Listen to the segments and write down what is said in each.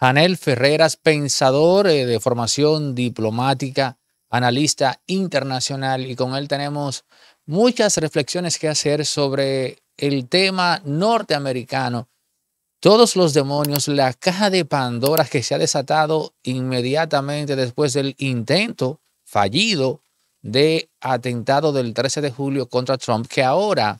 Janel Ferreras, pensador eh, de formación diplomática, analista internacional, y con él tenemos muchas reflexiones que hacer sobre el tema norteamericano, todos los demonios, la caja de Pandora que se ha desatado inmediatamente después del intento fallido de atentado del 13 de julio contra Trump, que ahora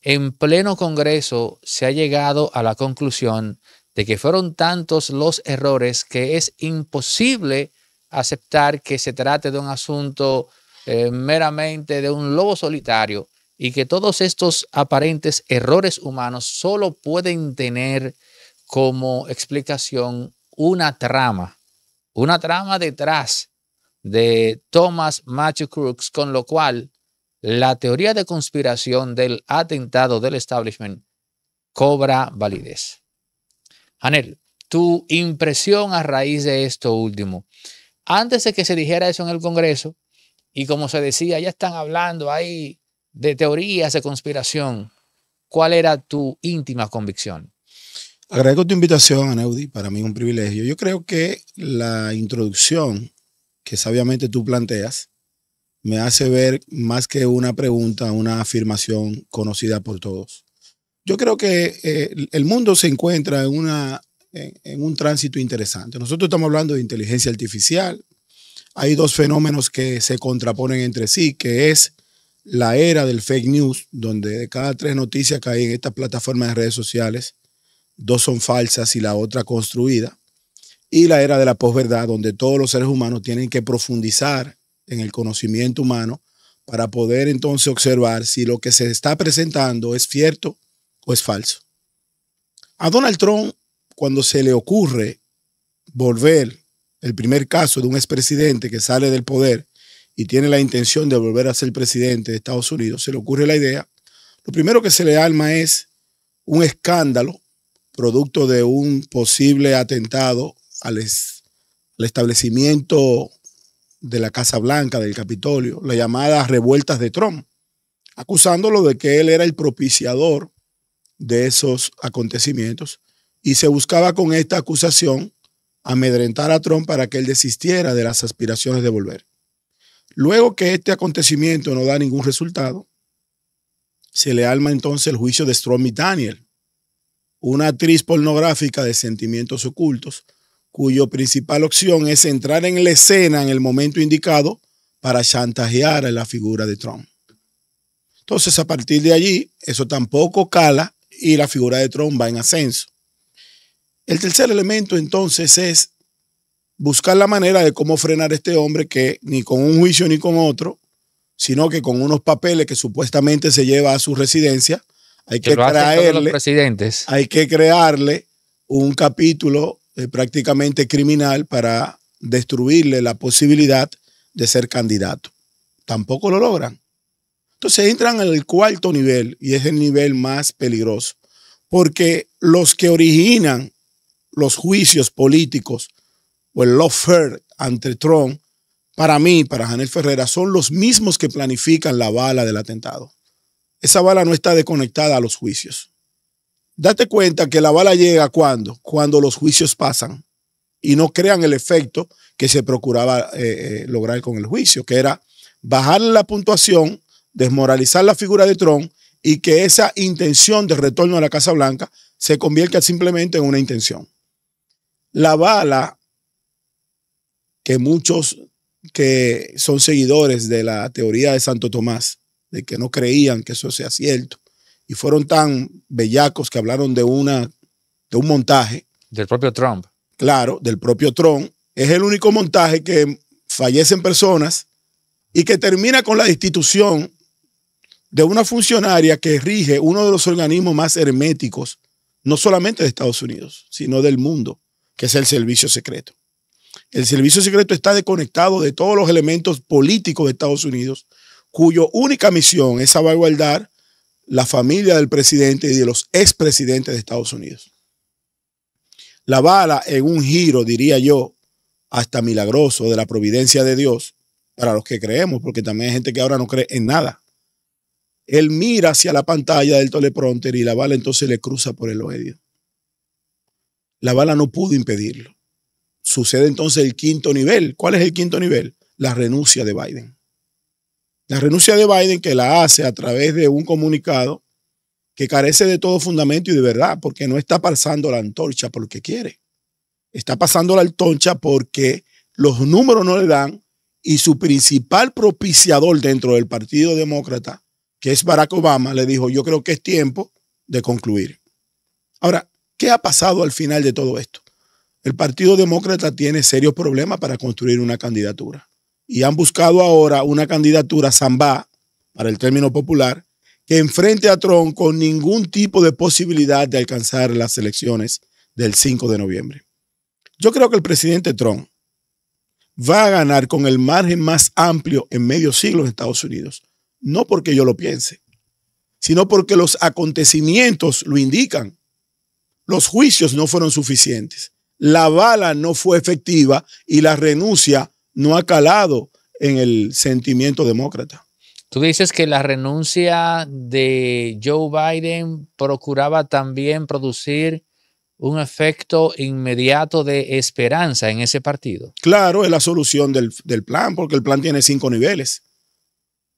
en pleno Congreso se ha llegado a la conclusión de que fueron tantos los errores que es imposible aceptar que se trate de un asunto eh, meramente de un lobo solitario y que todos estos aparentes errores humanos solo pueden tener como explicación una trama, una trama detrás de Thomas Matthew Crooks, con lo cual la teoría de conspiración del atentado del establishment cobra validez. Anel, tu impresión a raíz de esto último. Antes de que se dijera eso en el Congreso, y como se decía, ya están hablando ahí de teorías de conspiración, ¿cuál era tu íntima convicción? Agradezco tu invitación, Aneudi, para mí es un privilegio. Yo creo que la introducción que sabiamente tú planteas me hace ver más que una pregunta, una afirmación conocida por todos yo creo que eh, el mundo se encuentra en, una, en, un tránsito interesante. Nosotros estamos hablando de inteligencia artificial. Hay dos fenómenos que se contraponen entre sí, que es la era del fake news, donde de cada tres noticias que hay en estas plataformas de redes sociales, dos son falsas y la otra construida. Y la era de la posverdad, donde todos los seres humanos tienen que profundizar en el conocimiento humano para poder entonces observar si lo que se está presentando es cierto o es falso. A Donald Trump, cuando se le ocurre volver el primer caso de un expresidente que sale del poder y tiene la intención de volver a ser presidente de Estados Unidos, se le ocurre la idea, lo primero que se le arma es un escándalo producto de un posible atentado al, al establecimiento de la Casa Blanca, del Capitolio, las llamadas revueltas de Trump, acusándolo de que él era el propiciador de esos acontecimientos y se buscaba con esta acusación amedrentar a Trump para que él desistiera de las aspiraciones de volver. Luego que este acontecimiento no da ningún resultado, se le alma entonces el juicio de Stormy Daniel, una actriz pornográfica de sentimientos ocultos, cuyo principal opción es entrar en la escena en el momento indicado para chantajear a la figura de Trump. Entonces, a partir de allí, eso tampoco cala y la figura de Trump va en ascenso. El tercer elemento entonces es buscar la manera de cómo frenar a este hombre que ni con un juicio ni con otro, sino que con unos papeles que supuestamente se lleva a su residencia, hay que, traerle, hay que crearle un capítulo eh, prácticamente criminal para destruirle la posibilidad de ser candidato. Tampoco lo logran. Entonces entran al cuarto nivel y es el nivel más peligroso, porque los que originan los juicios políticos o pues el lawfare ante Trump, para mí, para Janel Ferrera, son los mismos que planifican la bala del atentado. Esa bala no está desconectada a los juicios. Date cuenta que la bala llega cuando, cuando los juicios pasan y no crean el efecto que se procuraba eh, eh, lograr con el juicio, que era bajar la puntuación desmoralizar la figura de Trump y que esa intención de retorno a la Casa Blanca se convierta simplemente en una intención. La bala que muchos que son seguidores de la teoría de Santo Tomás, de que no creían que eso sea cierto, y fueron tan bellacos que hablaron de, una, de un montaje. Del propio Trump. Claro, del propio Trump. Es el único montaje que fallecen personas y que termina con la destitución de una funcionaria que rige uno de los organismos más herméticos, no solamente de Estados Unidos, sino del mundo, que es el servicio secreto. El servicio secreto está desconectado de todos los elementos políticos de Estados Unidos, cuya única misión es salvaguardar la familia del presidente y de los expresidentes de Estados Unidos. La bala en un giro, diría yo, hasta milagroso de la providencia de Dios, para los que creemos, porque también hay gente que ahora no cree en nada él mira hacia la pantalla del teleprompter y la bala entonces le cruza por el oído. La bala no pudo impedirlo. Sucede entonces el quinto nivel. ¿Cuál es el quinto nivel? La renuncia de Biden. La renuncia de Biden que la hace a través de un comunicado que carece de todo fundamento y de verdad, porque no está pasando la antorcha que quiere. Está pasando la antorcha porque los números no le dan y su principal propiciador dentro del Partido Demócrata que es Barack Obama, le dijo, yo creo que es tiempo de concluir. Ahora, ¿qué ha pasado al final de todo esto? El Partido Demócrata tiene serios problemas para construir una candidatura. Y han buscado ahora una candidatura zamba, para el término popular, que enfrente a Trump con ningún tipo de posibilidad de alcanzar las elecciones del 5 de noviembre. Yo creo que el presidente Trump va a ganar con el margen más amplio en medio siglo en Estados Unidos no porque yo lo piense, sino porque los acontecimientos lo indican. Los juicios no fueron suficientes. La bala no fue efectiva y la renuncia no ha calado en el sentimiento demócrata. Tú dices que la renuncia de Joe Biden procuraba también producir un efecto inmediato de esperanza en ese partido. Claro, es la solución del, plan, porque el plan tiene cinco niveles.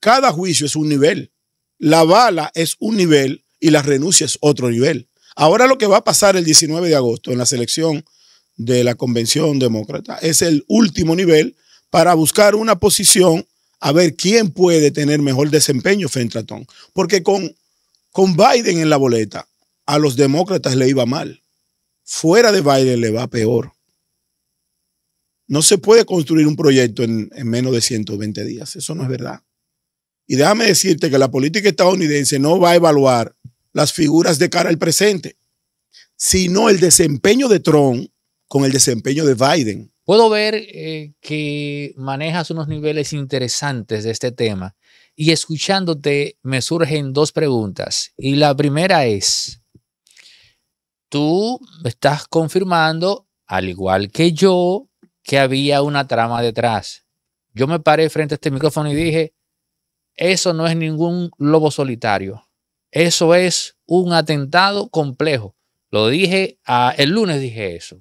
Cada juicio es un nivel. La bala es un nivel y la renuncia es otro nivel. Ahora lo que va a pasar el 19 de agosto en la selección de la Convención Demócrata es el último nivel para buscar una posición a ver quién puede tener mejor desempeño frente a Porque con, con Biden en la boleta, a los demócratas le iba mal. Fuera de Biden le va peor. No se puede construir un proyecto en, en menos de 120 días. Eso no es verdad. Y déjame decirte que la política estadounidense no va a evaluar las figuras de cara al presente, sino el desempeño de Trump con el desempeño de Biden. Puedo ver eh, que manejas unos niveles interesantes de este tema y escuchándote me surgen dos preguntas. Y la primera es, tú estás confirmando, al igual que yo, que había una trama detrás. Yo me paré frente a este micrófono y dije, eso no es ningún lobo solitario. Eso es un atentado complejo. Lo dije ah, el lunes, dije eso.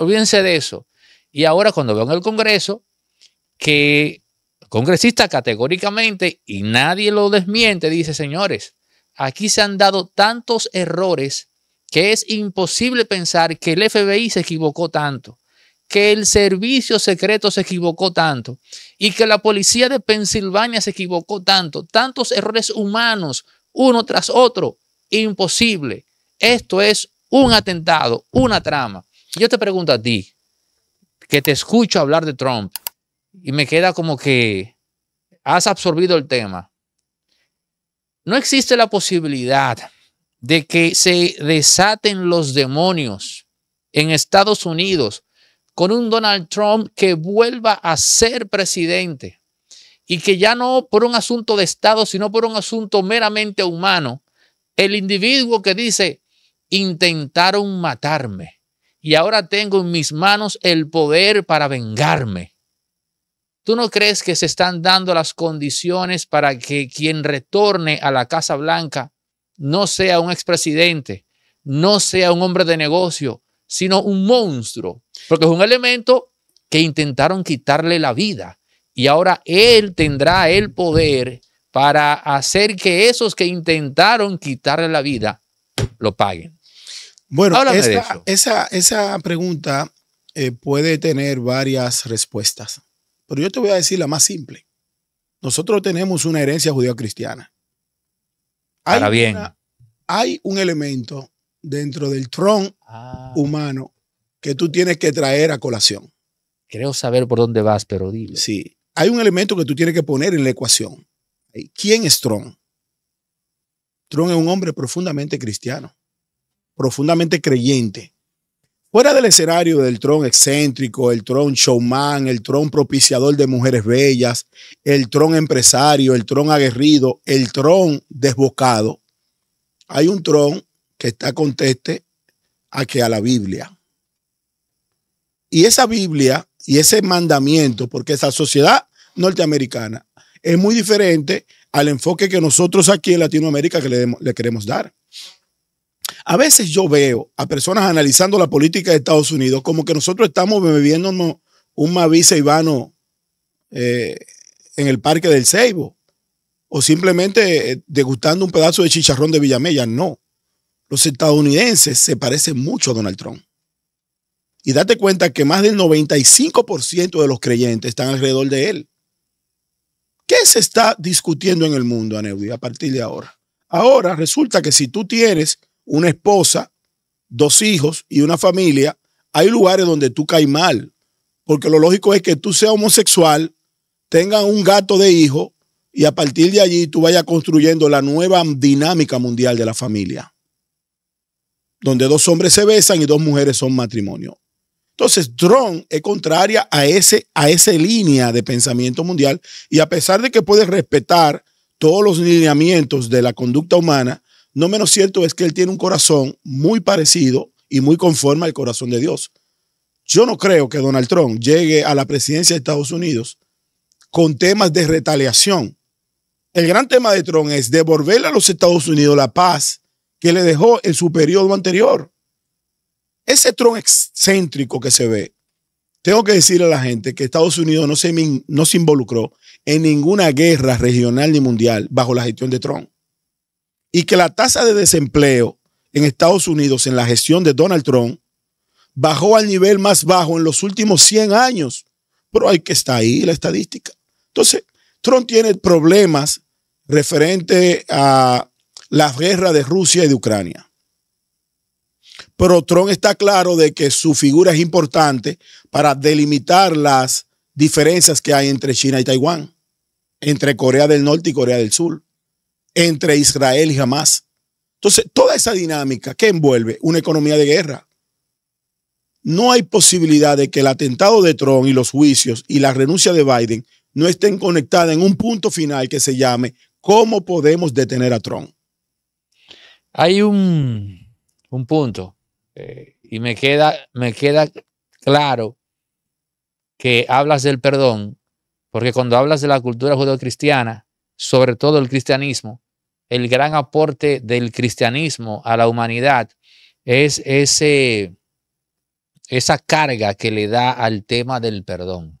olvídense de eso. Y ahora cuando veo en el Congreso que congresista categóricamente, y nadie lo desmiente, dice, señores, aquí se han dado tantos errores que es imposible pensar que el FBI se equivocó tanto que el servicio secreto se equivocó tanto y que la policía de Pensilvania se equivocó tanto, tantos errores humanos uno tras otro, imposible. Esto es un atentado, una trama. Yo te pregunto a ti, que te escucho hablar de Trump y me queda como que has absorbido el tema. No existe la posibilidad de que se desaten los demonios en Estados Unidos con un Donald Trump que vuelva a ser presidente y que ya no por un asunto de Estado, sino por un asunto meramente humano, el individuo que dice, intentaron matarme y ahora tengo en mis manos el poder para vengarme. ¿Tú no crees que se están dando las condiciones para que quien retorne a la Casa Blanca no sea un expresidente, no sea un hombre de negocio, sino un monstruo, porque es un elemento que intentaron quitarle la vida. Y ahora él tendrá el poder para hacer que esos que intentaron quitarle la vida lo paguen. Bueno, esa, esa, pregunta eh, puede tener varias respuestas, pero yo te voy a decir la más simple. Nosotros tenemos una herencia judía cristiana. Ahora bien. hay un elemento dentro del tron Ah. humano que tú tienes que traer a colación. Creo saber por dónde vas, pero dime. Sí, hay un elemento que tú tienes que poner en la ecuación. ¿Quién es Tron? Tron es un hombre profundamente cristiano, profundamente creyente. Fuera del escenario del Tron excéntrico, el Tron showman, el Tron propiciador de mujeres bellas, el Tron empresario, el Tron aguerrido, el Tron desbocado, hay un Tron que está conteste a que a la Biblia. Y esa Biblia y ese mandamiento, porque esa sociedad norteamericana es muy diferente al enfoque que nosotros aquí en Latinoamérica que le, queremos dar. A veces yo veo a personas analizando la política de Estados Unidos como que nosotros estamos bebiéndonos un Mavisa Ivano eh, en el parque del Ceibo o simplemente eh, degustando un pedazo de chicharrón de Villamella. No los estadounidenses se parecen mucho a Donald Trump. Y date cuenta que más del 95% de los creyentes están alrededor de él. ¿Qué se está discutiendo en el mundo, Aneudi, a partir de ahora? Ahora resulta que si tú tienes una esposa, dos hijos y una familia, hay lugares donde tú caes mal. Porque lo lógico es que tú seas homosexual, tengas un gato de hijo y a partir de allí tú vayas construyendo la nueva dinámica mundial de la familia donde dos hombres se besan y dos mujeres son matrimonio. Entonces, Trump es contraria a, ese, a esa línea de pensamiento mundial y a pesar de que puede respetar todos los lineamientos de la conducta humana, no menos cierto es que él tiene un corazón muy parecido y muy conforme al corazón de Dios. Yo no creo que Donald Trump llegue a la presidencia de Estados Unidos con temas de retaliación. El gran tema de Trump es devolverle a los Estados Unidos la paz que le dejó en su periodo anterior. Ese Trump excéntrico que se ve, tengo que decirle a la gente que Estados Unidos no se, no se involucró en ninguna guerra regional ni mundial bajo la gestión de Trump. Y que la tasa de desempleo en Estados Unidos en la gestión de Donald Trump bajó al nivel más bajo en los últimos 100 años. Pero hay que estar ahí la estadística. Entonces, Trump tiene problemas referente a la guerra de Rusia y de Ucrania. Pero Trump está claro de que su figura es importante para delimitar las diferencias que hay entre China y Taiwán, entre Corea del Norte y Corea del Sur, entre Israel y Hamas. Entonces, toda esa dinámica que envuelve una economía de guerra. No hay posibilidad de que el atentado de Trump y los juicios y la renuncia de Biden no estén conectadas en un punto final que se llame ¿Cómo podemos detener a Trump? Hay un, punto eh, y me queda, me queda claro que hablas del perdón, porque cuando hablas de la cultura judeocristiana, sobre todo el cristianismo, el gran aporte del cristianismo a la humanidad es ese, esa carga que le da al tema del perdón.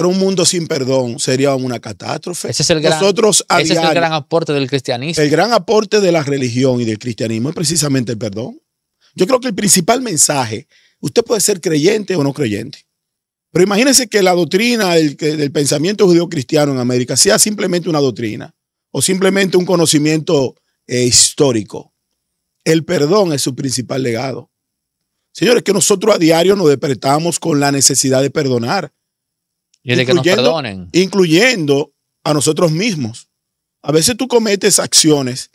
Pero un mundo sin perdón sería una catástrofe. Ese es el gran, el gran aporte del cristianismo. El gran aporte de la religión y del cristianismo es precisamente el perdón. Yo creo que el principal mensaje, usted puede ser creyente o no creyente, pero imagínense que la doctrina del, pensamiento pensamiento cristiano en América sea simplemente una doctrina o simplemente un conocimiento eh, histórico. El perdón es su principal legado. Señores, que nosotros a diario nos despertamos con la necesidad de perdonar. Y de que nos perdonen. Incluyendo a nosotros mismos. A veces tú cometes acciones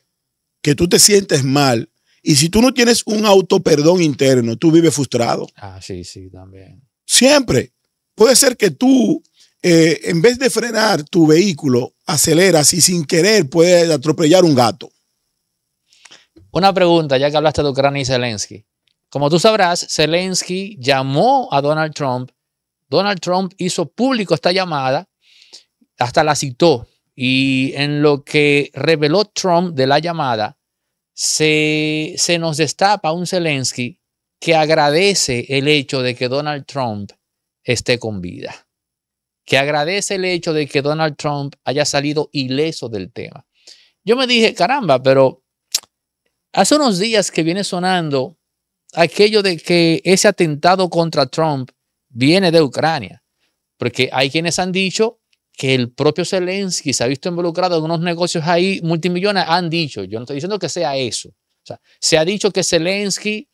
que tú te sientes mal y si tú no tienes un auto perdón interno, tú vives frustrado. Ah, sí, sí, también. Siempre. Puede ser que tú, eh, en vez de frenar tu vehículo, aceleras y sin querer puedes atropellar un gato. Una pregunta, ya que hablaste de Ucrania y Zelensky. Como tú sabrás, Zelensky llamó a Donald Trump Donald Trump hizo público esta llamada, hasta la citó, y en lo que reveló Trump de la llamada, se, nos destapa un Zelensky que agradece el hecho de que Donald Trump esté con vida, que agradece el hecho de que Donald Trump haya salido ileso del tema. Yo me dije, caramba, pero hace unos días que viene sonando aquello de que ese atentado contra Trump viene de Ucrania. Porque hay quienes han dicho que el propio Zelensky se ha visto involucrado en unos negocios ahí multimillonarios, han dicho, yo no estoy diciendo que sea eso. se ha dicho que Zelensky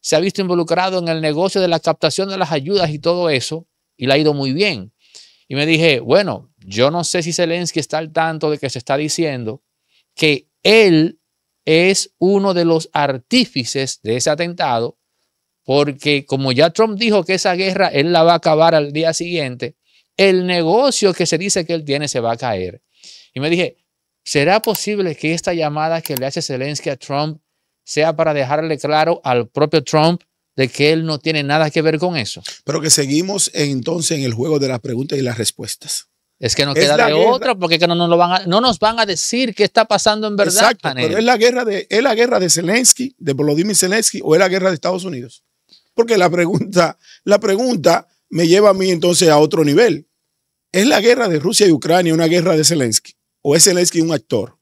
se ha visto involucrado en el negocio de la captación de las ayudas y todo eso, y le ha ido muy bien. Y me dije, bueno, yo no sé si Zelensky está al tanto de que se está diciendo que él es uno de los artífices de ese atentado porque como ya Trump dijo que esa guerra él la va a acabar al día siguiente, el negocio que se dice que él tiene se va a caer. Y me dije, ¿será posible que esta llamada que le hace Zelensky a Trump sea para dejarle claro al propio Trump de que él no tiene nada que ver con eso? Pero que seguimos entonces en el juego de las preguntas y las respuestas. Es que no queda de otra porque no, nos van a decir qué está pasando en verdad. Exacto, pero es la guerra de es la guerra de Zelensky, de Volodymyr Zelensky o es la guerra de Estados Unidos. Porque la pregunta, la pregunta me lleva a mí entonces a otro nivel. ¿Es la guerra de Rusia y Ucrania una guerra de Zelensky? ¿O es Zelensky un actor?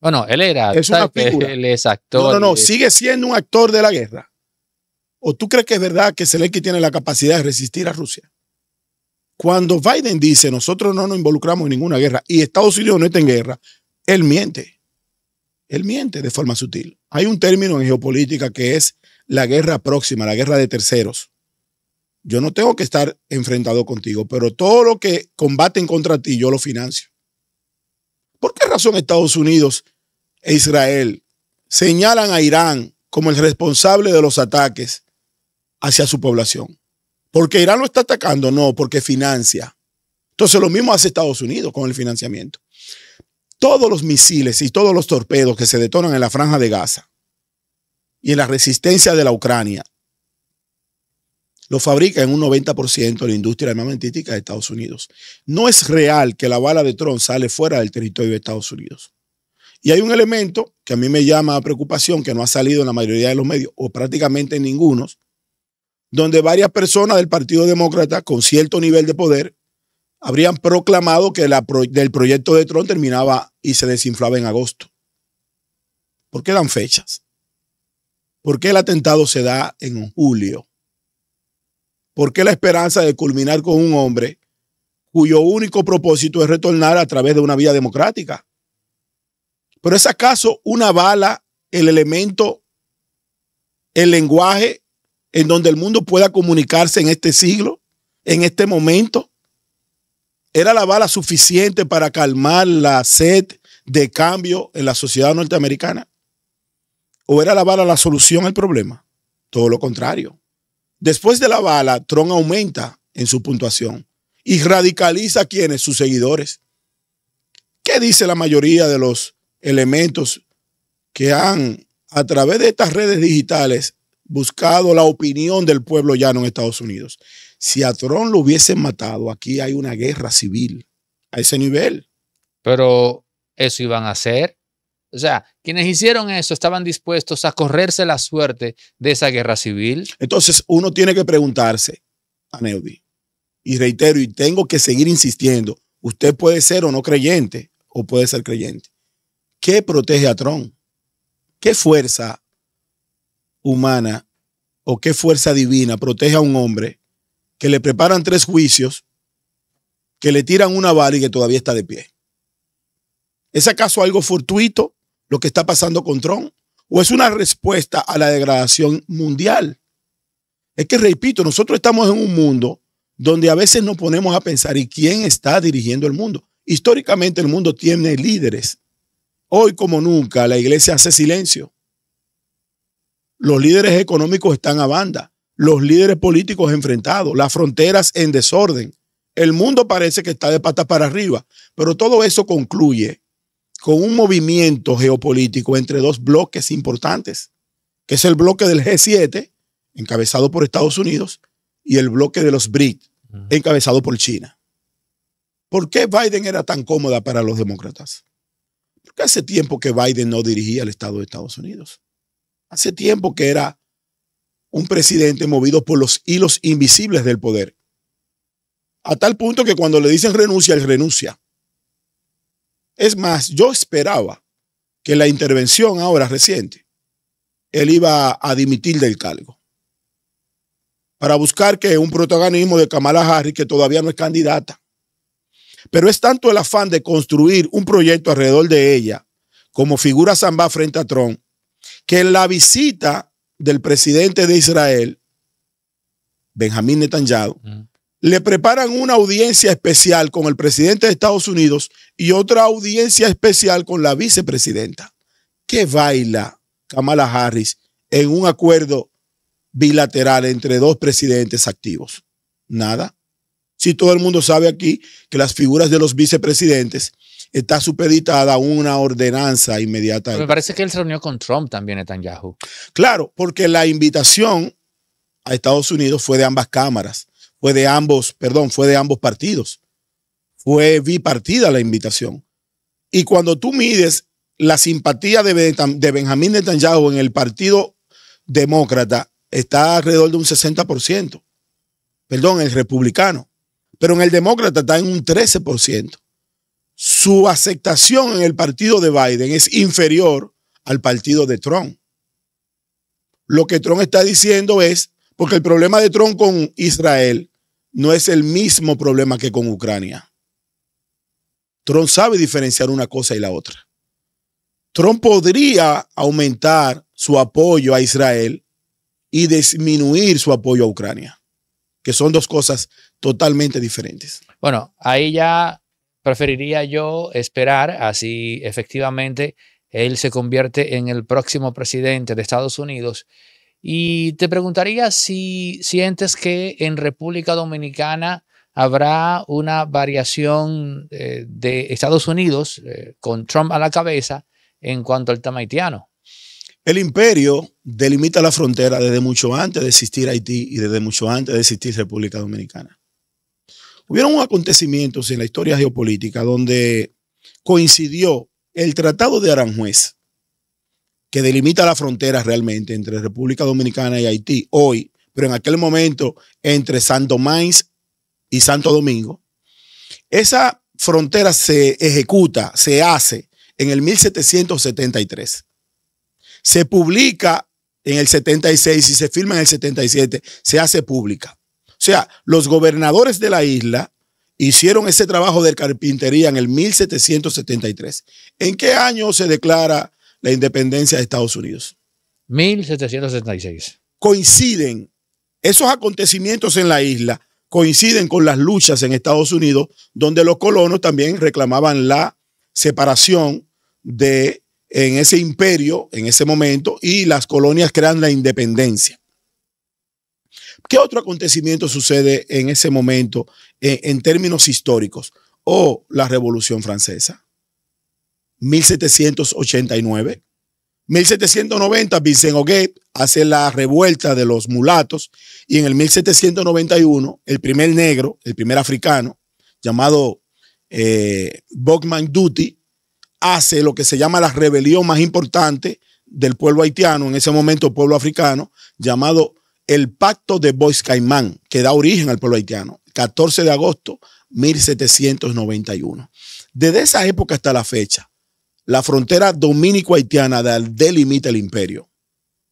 Bueno, él era. Es una Él es actor. No, no, no. Sigue siendo un actor de la guerra. ¿O tú crees que es verdad que Zelensky tiene la capacidad de resistir a Rusia? Cuando Biden dice nosotros no nos involucramos en ninguna guerra y Estados Unidos no está en guerra, él miente. Él miente de forma sutil. Hay un término en geopolítica que es la guerra próxima, la guerra de terceros. Yo no tengo que estar enfrentado contigo, pero todo lo que combaten contra ti, yo lo financio. ¿Por qué razón Estados Unidos e Israel señalan a Irán como el responsable de los ataques hacia su población? Porque Irán lo está atacando, no, porque financia. Entonces lo mismo hace Estados Unidos con el financiamiento. Todos los misiles y todos los torpedos que se detonan en la franja de Gaza y en la resistencia de la Ucrania. Lo fabrica en un 90% la industria armamentística de Estados Unidos. No es real que la bala de Tron sale fuera del territorio de Estados Unidos. Y hay un elemento que a mí me llama preocupación, que no ha salido en la mayoría de los medios, o prácticamente en ninguno, donde varias personas del Partido Demócrata con cierto nivel de poder habrían proclamado que el del proyecto de Tron terminaba y se desinflaba en agosto. ¿Por qué dan fechas? ¿Por qué el atentado se da en julio? ¿Por qué la esperanza de culminar con un hombre cuyo único propósito es retornar a través de una vía democrática? ¿Pero es acaso una bala el elemento, el lenguaje en donde el mundo pueda comunicarse en este siglo, en este momento? ¿Era la bala suficiente para calmar la sed de cambio en la sociedad norteamericana? ¿O era la bala la solución al problema? Todo lo contrario. Después de la bala, Trump aumenta en su puntuación y radicaliza a quienes, sus seguidores. ¿Qué dice la mayoría de los elementos que han, a través de estas redes digitales, buscado la opinión del pueblo llano en Estados Unidos? Si a Tron lo hubiesen matado, aquí hay una guerra civil a ese nivel. Pero eso iban a hacer o sea, quienes hicieron eso estaban dispuestos a correrse la suerte de esa guerra civil. Entonces, uno tiene que preguntarse, a y reitero, y tengo que seguir insistiendo, usted puede ser o no creyente, o puede ser creyente. ¿Qué protege a Tron? ¿Qué fuerza humana o qué fuerza divina protege a un hombre que le preparan tres juicios, que le tiran una bala y que todavía está de pie? ¿Es acaso algo fortuito? lo que está pasando con Trump? ¿O es una respuesta a la degradación mundial? Es que, repito, nosotros estamos en un mundo donde a veces nos ponemos a pensar, ¿y quién está dirigiendo el mundo? Históricamente el mundo tiene líderes. Hoy como nunca la iglesia hace silencio. Los líderes económicos están a banda, los líderes políticos enfrentados, las fronteras en desorden. El mundo parece que está de patas para arriba, pero todo eso concluye con un movimiento geopolítico entre dos bloques importantes, que es el bloque del G7, encabezado por Estados Unidos, y el bloque de los BRIC, encabezado por China. ¿Por qué Biden era tan cómoda para los demócratas? Porque hace tiempo que Biden no dirigía el Estado de Estados Unidos. Hace tiempo que era un presidente movido por los hilos invisibles del poder. A tal punto que cuando le dicen renuncia, él renuncia. Es más, yo esperaba que la intervención ahora reciente, él iba a dimitir del cargo para buscar que un protagonismo de Kamala Harris, que todavía no es candidata. Pero es tanto el afán de construir un proyecto alrededor de ella como figura samba frente a Trump, que en la visita del presidente de Israel, Benjamín Netanyahu, mm le preparan una audiencia especial con el presidente de Estados Unidos y otra audiencia especial con la vicepresidenta. ¿Qué baila Kamala Harris en un acuerdo bilateral entre dos presidentes activos? Nada. Si todo el mundo sabe aquí que las figuras de los vicepresidentes está supeditada a una ordenanza inmediata. me parece que él se reunió con Trump también, Netanyahu. Claro, porque la invitación a Estados Unidos fue de ambas cámaras fue de ambos, perdón, fue de ambos partidos. Fue bipartida la invitación. Y cuando tú mides la simpatía de, de Benjamín Netanyahu en el partido demócrata, está alrededor de un 60%. Perdón, el republicano. Pero en el demócrata está en un 13%. Su aceptación en el partido de Biden es inferior al partido de Trump. Lo que Trump está diciendo es, porque el problema de Trump con Israel no es el mismo problema que con Ucrania. Trump sabe diferenciar una cosa y la otra. Trump podría aumentar su apoyo a Israel y disminuir su apoyo a Ucrania, que son dos cosas totalmente diferentes. Bueno, ahí ya preferiría yo esperar así efectivamente él se convierte en el próximo presidente de Estados Unidos y te preguntaría si sientes que en República Dominicana habrá una variación eh, de Estados Unidos eh, con Trump a la cabeza en cuanto al tema haitiano. El imperio delimita la frontera desde mucho antes de existir Haití y desde mucho antes de existir República Dominicana. Hubieron acontecimientos en la historia geopolítica donde coincidió el Tratado de Aranjuez que delimita la frontera realmente entre República Dominicana y Haití hoy, pero en aquel momento entre Santo Domingo y Santo Domingo, esa frontera se ejecuta, se hace en el 1773. Se publica en el 76 y se firma en el 77, se hace pública. O sea, los gobernadores de la isla hicieron ese trabajo de carpintería en el 1773. ¿En qué año se declara la independencia de Estados Unidos. 1776. Coinciden, esos acontecimientos en la isla coinciden con las luchas en Estados Unidos, donde los colonos también reclamaban la separación de en ese imperio, en ese momento, y las colonias crean la independencia. ¿Qué otro acontecimiento sucede en ese momento eh, en, términos históricos? O la Revolución Francesa. 1789. 1790, Vincent Oguet hace la revuelta de los mulatos y en el 1791, el primer negro, el primer africano, llamado eh, Bogman Duty, hace lo que se llama la rebelión más importante del pueblo haitiano, en ese momento pueblo africano, llamado el Pacto de Bois Caimán, que da origen al pueblo haitiano, 14 de agosto 1791. Desde esa época hasta la fecha, la frontera dominico-haitiana delimita el imperio.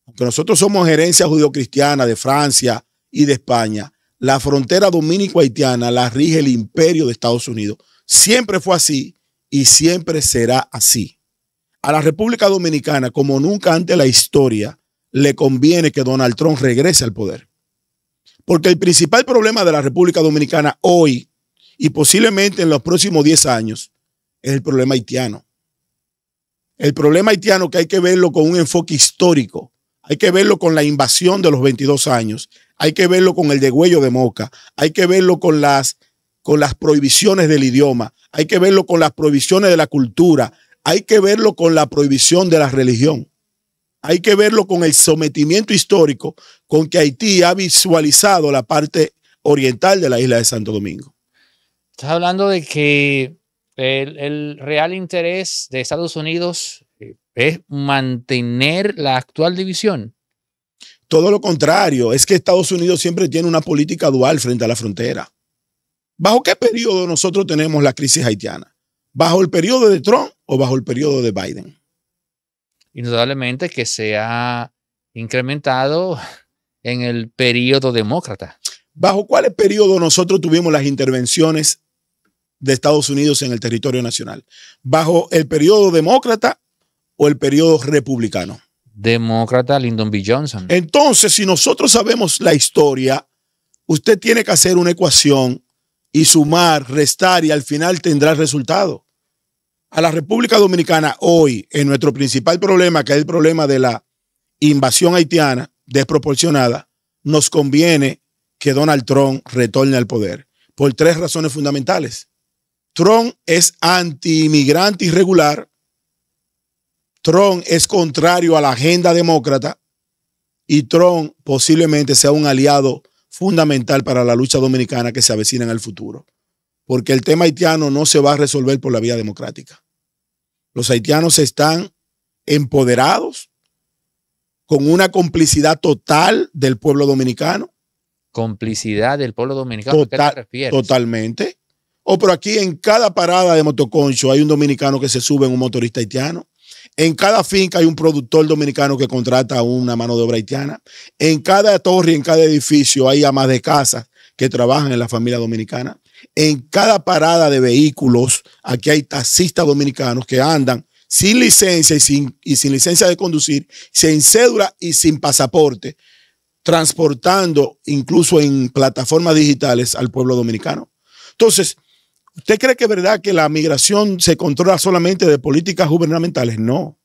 Aunque nosotros somos herencia judio-cristiana de Francia y de España, la frontera dominico-haitiana la rige el imperio de Estados Unidos. Siempre fue así y siempre será así. A la República Dominicana, como nunca antes la historia, le conviene que Donald Trump regrese al poder. Porque el principal problema de la República Dominicana hoy y posiblemente en los próximos 10 años es el problema haitiano. El problema haitiano que hay que verlo con un enfoque histórico, hay que verlo con la invasión de los 22 años, hay que verlo con el degüello de Moca, hay que verlo con las, con las prohibiciones del idioma, hay que verlo con las prohibiciones de la cultura, hay que verlo con la prohibición de la religión. Hay que verlo con el sometimiento histórico con que Haití ha visualizado la parte oriental de la isla de Santo Domingo. Estás hablando de que el, real interés de Estados Unidos eh, es mantener la actual división. Todo lo contrario, es que Estados Unidos siempre tiene una política dual frente a la frontera. ¿Bajo qué periodo nosotros tenemos la crisis haitiana? ¿Bajo el periodo de Trump o bajo el periodo de Biden? Indudablemente que se ha incrementado en el periodo demócrata. ¿Bajo cuál periodo nosotros tuvimos las intervenciones de Estados Unidos en el territorio nacional, bajo el periodo demócrata o el periodo republicano. Demócrata Lyndon B. Johnson. Entonces, si nosotros sabemos la historia, usted tiene que hacer una ecuación y sumar, restar y al final tendrá resultado. A la República Dominicana hoy, en nuestro principal problema, que es el problema de la invasión haitiana desproporcionada, nos conviene que Donald Trump retorne al poder por tres razones fundamentales. Trump es anti inmigrante irregular. Trump es contrario a la agenda demócrata y Trump posiblemente sea un aliado fundamental para la lucha dominicana que se avecina en el futuro. Porque el tema haitiano no se va a resolver por la vía democrática. Los haitianos están empoderados con una complicidad total del pueblo dominicano. Complicidad del pueblo dominicano. Totalmente. Oh, o por aquí en cada parada de motoconcho hay un dominicano que se sube en un motorista haitiano. En cada finca hay un productor dominicano que contrata una mano de obra haitiana. En cada torre, en cada edificio hay amas de casa que trabajan en la familia dominicana. En cada parada de vehículos, aquí hay taxistas dominicanos que andan sin licencia y sin, y sin licencia de conducir, sin cédula y sin pasaporte, transportando incluso en plataformas digitales al pueblo dominicano. Entonces, ¿Usted cree que es verdad que la migración se controla solamente de políticas gubernamentales? No.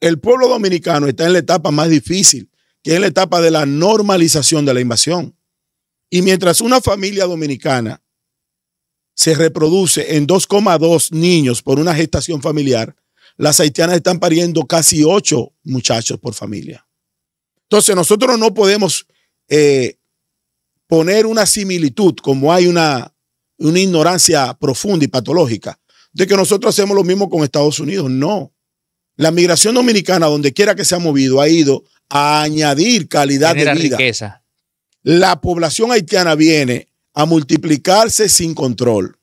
El pueblo dominicano está en la etapa más difícil, que es la etapa de la normalización de la invasión. Y mientras una familia dominicana se reproduce en 2,2 niños por una gestación familiar, las haitianas están pariendo casi 8 muchachos por familia. Entonces nosotros no podemos eh, poner una similitud como hay una una ignorancia profunda y patológica de que nosotros hacemos lo mismo con Estados Unidos. No. La migración dominicana, donde quiera que se ha movido, ha ido a añadir calidad de vida. Riqueza. La población haitiana viene a multiplicarse sin control,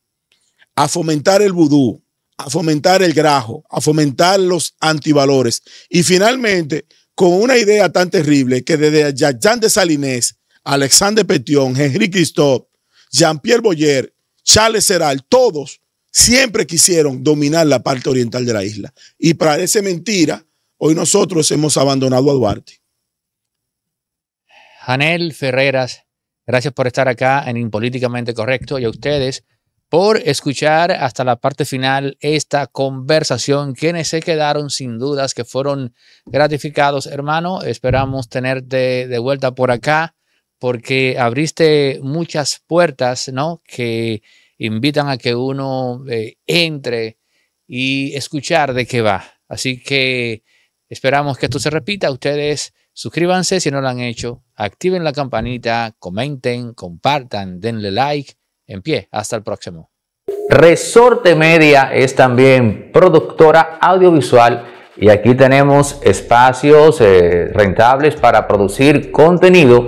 a fomentar el vudú, a fomentar el grajo, a fomentar los antivalores. Y finalmente, con una idea tan terrible que desde Jean de Salinés, Alexander Petion, Henry Christophe, Jean-Pierre Boyer Charles Seral, todos siempre quisieron dominar la parte oriental de la isla. Y para esa mentira, hoy nosotros hemos abandonado a Duarte. Janel Ferreras, gracias por estar acá en Impolíticamente Correcto y a ustedes por escuchar hasta la parte final esta conversación. Quienes se quedaron sin dudas, que fueron gratificados, hermano, esperamos tenerte de vuelta por acá porque abriste muchas puertas, ¿no? Que invitan a que uno eh, entre y escuchar de qué va. Así que esperamos que esto se repita. Ustedes suscríbanse si no lo han hecho, activen la campanita, comenten, compartan, denle like. En pie, hasta el próximo. Resorte Media es también productora audiovisual y aquí tenemos espacios eh, rentables para producir contenido